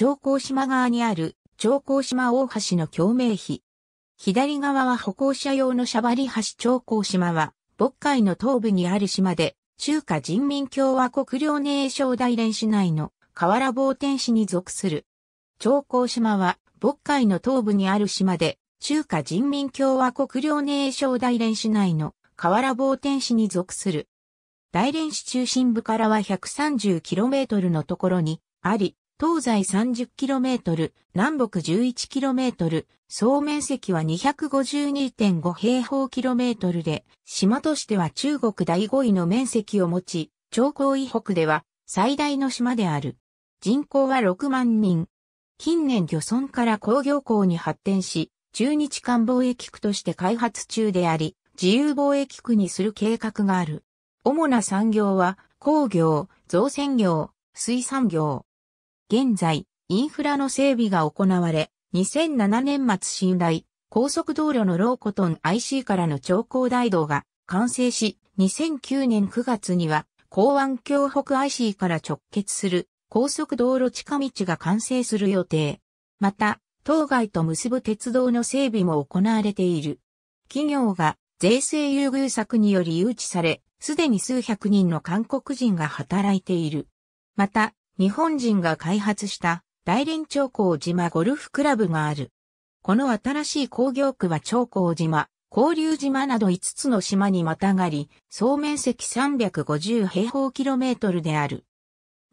長江島側にある長江島大橋の共鳴碑。左側は歩行者用のシャバリ橋長江島は、渤海の東部にある島で、中華人民共和国領寧省大連市内の河原坊天市に属する。長江島は、渤海の東部にある島で、中華人民共和国領寧省大連市内の河原坊天市に属する。大連市中心部からは 130km のところにあり、東西 30km、南北 11km、総面積は252.5平方キロメートルで、島としては中国第5位の面積を持ち、長江以北では最大の島である。人口は6万人。近年漁村から工業港に発展し、中日間貿易区として開発中であり、自由貿易区にする計画がある。主な産業は、工業、造船業、水産業、現在、インフラの整備が行われ、2007年末信頼、高速道路のローコトン IC からの超高大道が完成し、2009年9月には、港湾京北 IC から直結する高速道路近道が完成する予定。また、当該と結ぶ鉄道の整備も行われている。企業が税制優遇策により誘致され、すでに数百人の韓国人が働いている。また、日本人が開発した大連長江島ゴルフクラブがある。この新しい工業区は長江島、交流島など5つの島にまたがり、総面積350平方キロメートルである。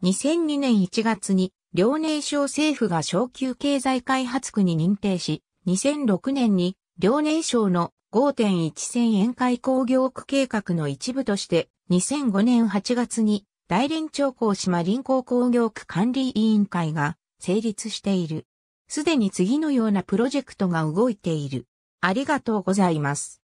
2002年1月に、遼寧省政府が小級経済開発区に認定し、2006年に、遼寧省の5.1千円会工業区計画の一部として、2005年8月に大連町高島林港工業区管理委員会が成立している。すでに次のようなプロジェクトが動いている。ありがとうございます。